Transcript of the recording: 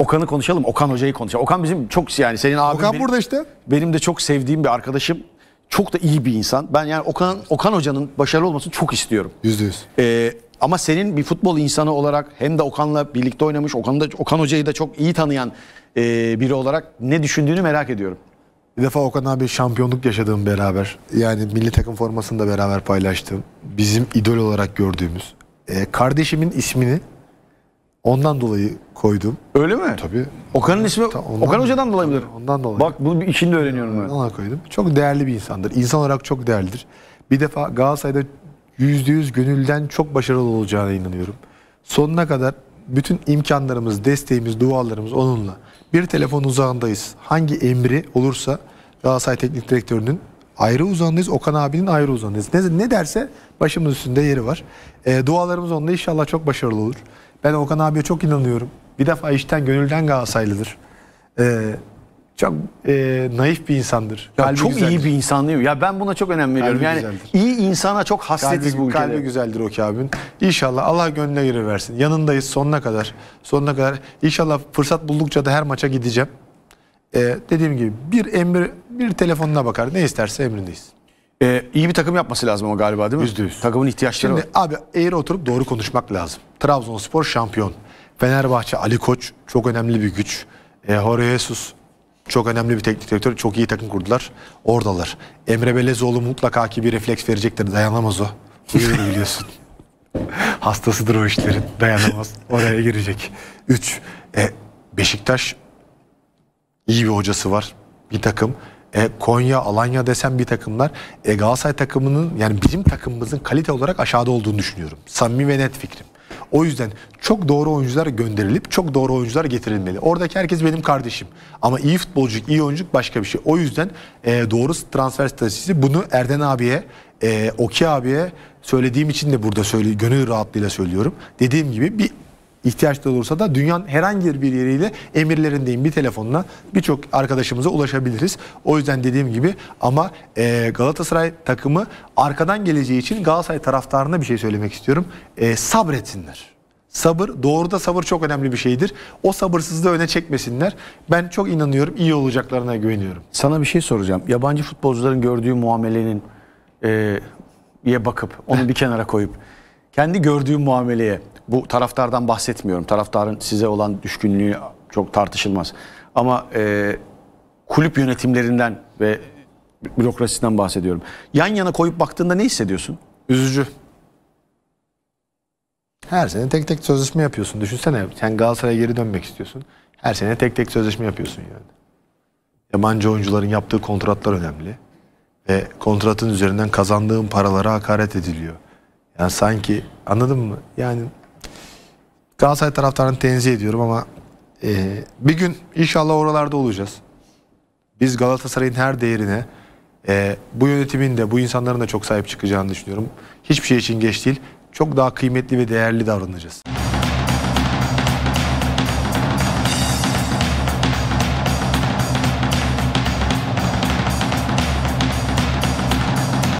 Okan'ı konuşalım. Okan Hoca'yı konuşalım. Okan bizim çok yani senin abin. Okan benim, burada işte. Benim de çok sevdiğim bir arkadaşım. Çok da iyi bir insan. Ben yani Okan Okan Hoca'nın başarılı olmasını çok istiyorum. Yüzde yüz. Ee, ama senin bir futbol insanı olarak hem de Okan'la birlikte oynamış, Okan, da, Okan Hoca'yı da çok iyi tanıyan e, biri olarak ne düşündüğünü merak ediyorum. Bir defa Okan abi şampiyonluk yaşadığım beraber. Yani milli takım formasını da beraber paylaştığım. Bizim idol olarak gördüğümüz. E, kardeşimin ismini Ondan dolayı koydum. Öyle mi? Tabii. Okan'ın ismi Ta, ondan, Okan Hoca'dan dolayı mıdır? Ondan dolayı. Bak bunu içinde öğreniyorum ben. Ona koydum. Çok değerli bir insandır. İnsan olarak çok değerlidir. Bir defa Galatasaray'da %100 gönülden çok başarılı olacağına inanıyorum. Sonuna kadar bütün imkanlarımız, desteğimiz, dualarımız onunla. Bir telefon uzağındayız. Hangi emri olursa Galatasaray Teknik Direktörü'nün ayrı uzağındayız. Okan abinin ayrı uzağındayız. Ne, ne derse başımız üstünde yeri var. E, dualarımız onunla inşallah çok başarılı olur. Ben Okan abiye çok inanıyorum. Bir defa işten gönülden Galatasaraylıdır. Ee, çok e, naif bir insandır. Ya Kalbi çok güzeldir. iyi bir insan değil mi? Ya ben buna çok önem veriyorum. Kalbi yani güzeldir. iyi insana çok hasretiz kalbi, bu ülkede. Kalbi güzeldir o kabin. İnşallah Allah gönlüne göre versin. Yanındayız sonuna kadar. Sonuna kadar. İnşallah fırsat buldukça da her maça gideceğim. Ee, dediğim gibi bir emir bir telefonuna bakar. Ne isterse emrindeyiz. Ee, iyi bir takım yapması lazım ama galiba değil mi? Yüzde yüz. Takımın ihtiyaçları Şimdi var. abi eğri oturup doğru konuşmak lazım. Trabzonspor şampiyon. Fenerbahçe Ali Koç çok önemli bir güç. E, Jorge Jesus çok önemli bir teknik direktör. Çok iyi takım kurdular. Oradalar. Emre Belezoğlu mutlaka ki bir refleks verecektir. Dayanamaz o. Uyuyor biliyorsun. Hastasıdır o işlerin. Dayanamaz. Oraya girecek. 3. E, Beşiktaş iyi bir hocası var. Bir takım e, Konya, Alanya desem bir takımlar e, Galatasaray takımının yani bizim takımımızın kalite olarak aşağıda olduğunu düşünüyorum. Samimi ve net fikrim. O yüzden çok doğru oyuncular gönderilip çok doğru oyuncular getirilmeli. Oradaki herkes benim kardeşim. Ama iyi futbolcu, iyi oyuncu başka bir şey. O yüzden e, doğru transfer stratejisi bunu Erden abiye, e, Oki abiye söylediğim için de burada söyle, gönül rahatlığıyla söylüyorum. Dediğim gibi bir ihtiyaç da olursa da dünyanın herhangi bir yeriyle emirlerindeyim bir telefonla birçok arkadaşımıza ulaşabiliriz. O yüzden dediğim gibi ama e, Galatasaray takımı arkadan geleceği için Galatasaray taraftarına bir şey söylemek istiyorum. E, sabretsinler. Sabır, doğruda sabır çok önemli bir şeydir. O sabırsızlığı öne çekmesinler. Ben çok inanıyorum, iyi olacaklarına güveniyorum. Sana bir şey soracağım. Yabancı futbolcuların gördüğü muamelenin e, bakıp, onu bir kenara koyup kendi gördüğüm muameleye bu taraftardan bahsetmiyorum. Taraftarın size olan düşkünlüğü çok tartışılmaz. Ama e, kulüp yönetimlerinden ve bürokrasiden bahsediyorum. Yan yana koyup baktığında ne hissediyorsun? Üzücü. Her sene tek tek sözleşme yapıyorsun. Düşünsene sen Galatasaray'a geri dönmek istiyorsun. Her sene tek tek sözleşme yapıyorsun yani. Yabancı oyuncuların yaptığı kontratlar önemli. Ve kontratın üzerinden kazandığın paralara hakaret ediliyor. Yani sanki anladın mı? Yani Galatasaray taraftarını tenzih ediyorum ama e, bir gün inşallah oralarda olacağız. Biz Galatasaray'ın her değerine e, bu yönetimin de bu insanların da çok sahip çıkacağını düşünüyorum. Hiçbir şey için geç değil. Çok daha kıymetli ve değerli davranacağız.